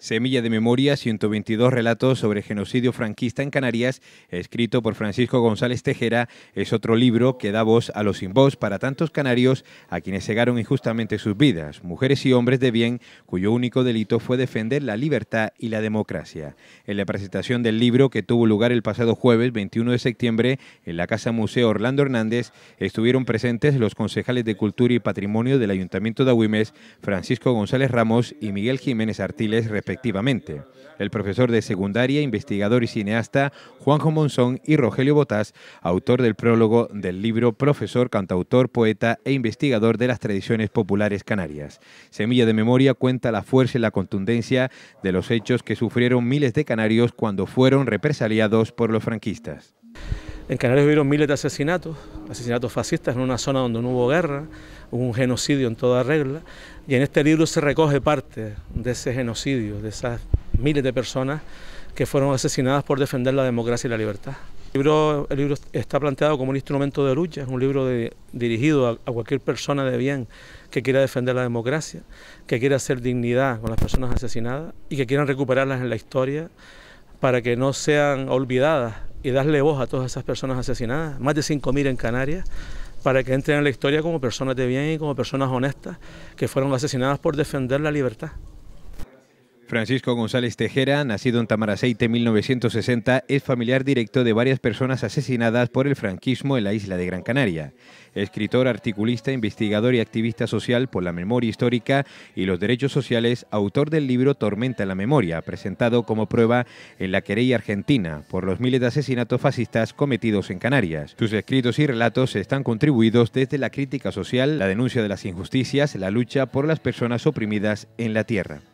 Semilla de Memoria, 122 relatos sobre genocidio franquista en Canarias, escrito por Francisco González Tejera, es otro libro que da voz a los sin voz para tantos canarios a quienes cegaron injustamente sus vidas, mujeres y hombres de bien cuyo único delito fue defender la libertad y la democracia. En la presentación del libro que tuvo lugar el pasado jueves 21 de septiembre en la Casa Museo Orlando Hernández, estuvieron presentes los concejales de Cultura y Patrimonio del Ayuntamiento de Agüimes, Francisco González Ramos y Miguel Jiménez Artiles, efectivamente. El profesor de secundaria, investigador y cineasta Juanjo Monzón y Rogelio Botás, autor del prólogo del libro Profesor, cantautor, poeta e investigador de las tradiciones populares canarias. Semilla de Memoria cuenta la fuerza y la contundencia de los hechos que sufrieron miles de canarios cuando fueron represaliados por los franquistas. En Canarias hubieron miles de asesinatos, asesinatos fascistas en una zona donde no hubo guerra, hubo un genocidio en toda regla, y en este libro se recoge parte de ese genocidio, de esas miles de personas que fueron asesinadas por defender la democracia y la libertad. El libro, está planteado como un instrumento de lucha, es un libro dirigido a cualquier persona de bien que quiera defender la democracia, que quiera hacer dignidad con las personas asesinadas y que quieran recuperarlas en la historia para que no sean olvidadas y darle voz a todas esas personas asesinadas, más de 5.000 en Canarias, para que entren en la historia como personas de bien y como personas honestas que fueron asesinadas por defender la libertad. Francisco González Tejera, nacido en Tamaraceite 1960, es familiar directo de varias personas asesinadas por el franquismo en la isla de Gran Canaria. Escritor, articulista, investigador y activista social por la memoria histórica y los derechos sociales, autor del libro Tormenta la memoria, presentado como prueba en la querella argentina por los miles de asesinatos fascistas cometidos en Canarias. Sus escritos y relatos están contribuidos desde la crítica social, la denuncia de las injusticias, la lucha por las personas oprimidas en la tierra.